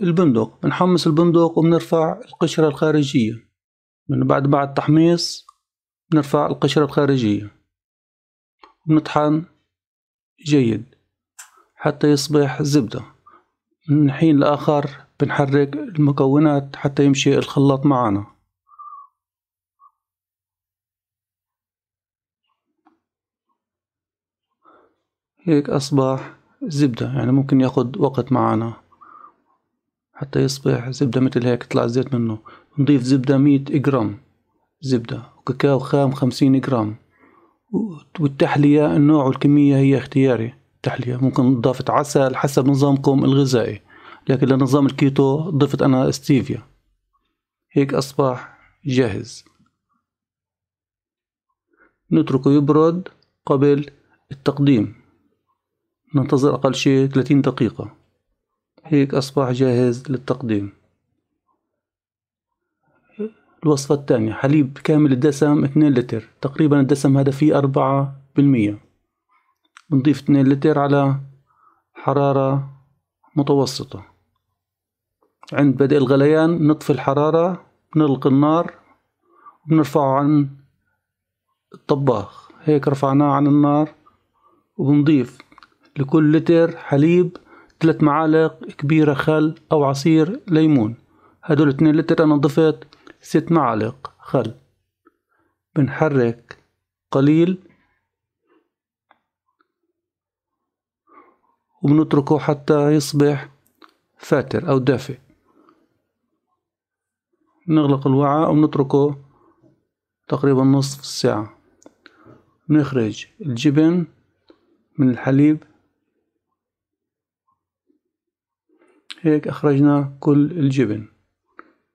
البندق بنحمص البندق وبنرفع القشرة الخارجية من بعد بعد تحميص بنرفع القشرة الخارجية وبنطحن جيد حتى يصبح زبدة من حين لآخر بنحرك المكونات حتى يمشي الخلاط معنا هيك أصبح زبدة يعني ممكن ياخد وقت معنا حتى يصبح زبدة مثل هيك طلع الزيت منه نضيف زبدة مية جرام زبدة وكاكاو خام خمسين جرام والتحلية النوع والكمية هي اختياري تحلية ممكن إضافة عسل حسب نظامكم الغذائي لكن لنظام الكيتو ضفت أنا ستيفيا هيك أصبح جاهز نتركه يبرد قبل التقديم ننتظر أقل شيء 30 دقيقة هيك أصبح جاهز للتقديم الوصفة الثانية حليب كامل الدسم 2 لتر تقريبا الدسم هذا فيه أربعة بالمية بنضيف 2 لتر على حرارة متوسطة عند بدء الغليان نطفي الحرارة نلق النار وبنرفعه عن الطباخ هيك رفعناه عن النار وبنضيف لكل لتر حليب ثلاث معالق كبيرة خل أو عصير ليمون هدول اتنين لتر أنا ضفت ست معالق خل بنحرك قليل وبنتركه حتى يصبح فاتر أو دافئ نغلق الوعاء ونتركه تقريبا نصف ساعة نخرج الجبن من الحليب هيك أخرجنا كل الجبن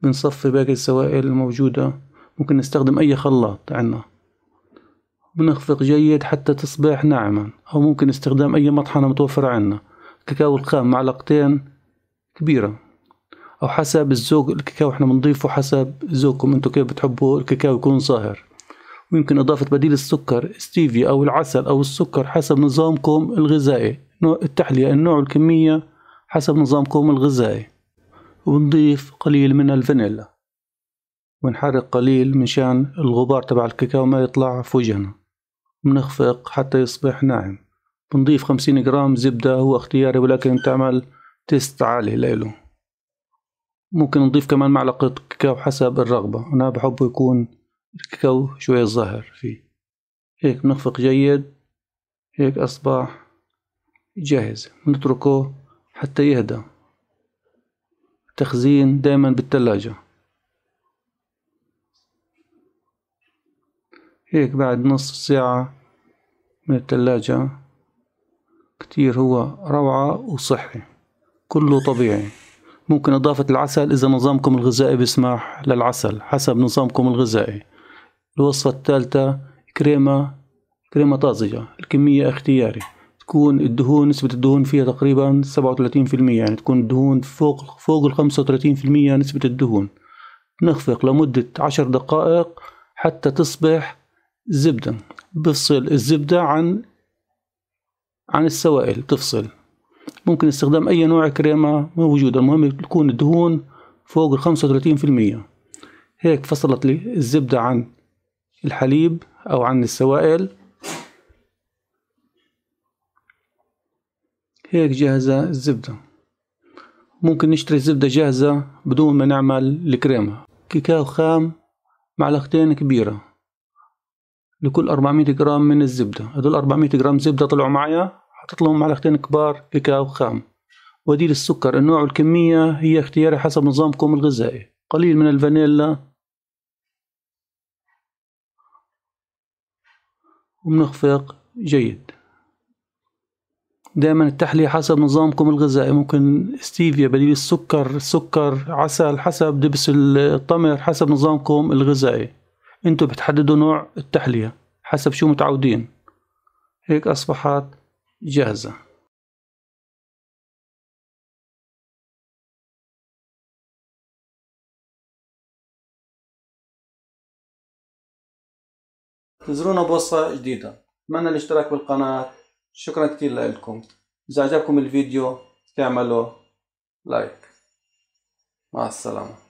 بنصفي باقي السوائل الموجودة ممكن نستخدم أي خلاط عنا بنخفق جيد حتى تصبح ناعما أو ممكن استخدام أي مطحنة متوفرة عنا كاكاو الخام معلقتين كبيرة أو حسب الزوق الكاكاو احنا بنضيفه حسب ذوقكم انتو كيف بتحبوا الكاكاو يكون صاهر ويمكن إضافة بديل السكر ستيفيا أو العسل أو السكر حسب نظامكم الغذائي نوع التحلية النوع الكمية حسب نظامكم الغذائي ونضيف قليل من الفانيلا ونحرق قليل مشان الغبار تبع الكاكاو ما يطلع في وجهنا بنخفق حتى يصبح ناعم بنضيف خمسين جرام زبدة هو اختياري ولكن بتعمل تيست عالي لإله ممكن نضيف كمان معلقة كاكاو حسب الرغبة أنا بحب يكون الكاكاو شوية ظاهر فيه هيك بنخفق جيد هيك أصبح جاهز نتركه حتى يهدى تخزين دايما بالتلاجة هيك بعد نص ساعة من التلاجة كتير هو روعة وصحي كله طبيعي ممكن إضافة العسل إذا نظامكم الغذائي بيسمح للعسل حسب نظامكم الغذائي الوصفة الثالثة كريمة كريمة طازجة الكمية اختياري تكون الدهون نسبة الدهون فيها تقريبا سبعة وثلاثين في المية يعني تكون الدهون فوق فوق الخمسة وثلاثين في المية نسبة الدهون نخفق لمدة عشر دقائق حتى تصبح زبدة بفصل الزبدة عن عن السوائل بتفصل ممكن استخدام أي نوع كريمة موجودة المهم تكون الدهون فوق الخمسة وثلاثين في المية هيك فصلت لي الزبدة عن الحليب أو عن السوائل هيك جاهزة الزبدة ممكن نشتري زبدة جاهزة بدون ما نعمل الكريمة كاكاو خام معلقتين كبيرة لكل 400 جرام من الزبدة هدول 400 جرام زبدة طلعوا معايا حطيت لهم معلقتين كبار كاكاو خام وديل السكر النوع والكمية هي اختياري حسب نظامكم الغذائي قليل من الفانيلا ومنخفق جيد دائما التحلية حسب نظامكم الغذائي ممكن ستيفيا بديل السكر سكر عسل حسب دبس التمر حسب نظامكم الغذائي انتم بتحددوا نوع التحلية حسب شو متعودين هيك أصبحت جاهزة تزرونا بوصة جديدة اتمنى الاشتراك بالقناة شكرا كتير لكم إذا عجبكم الفيديو تعملوا لايك مع السلامة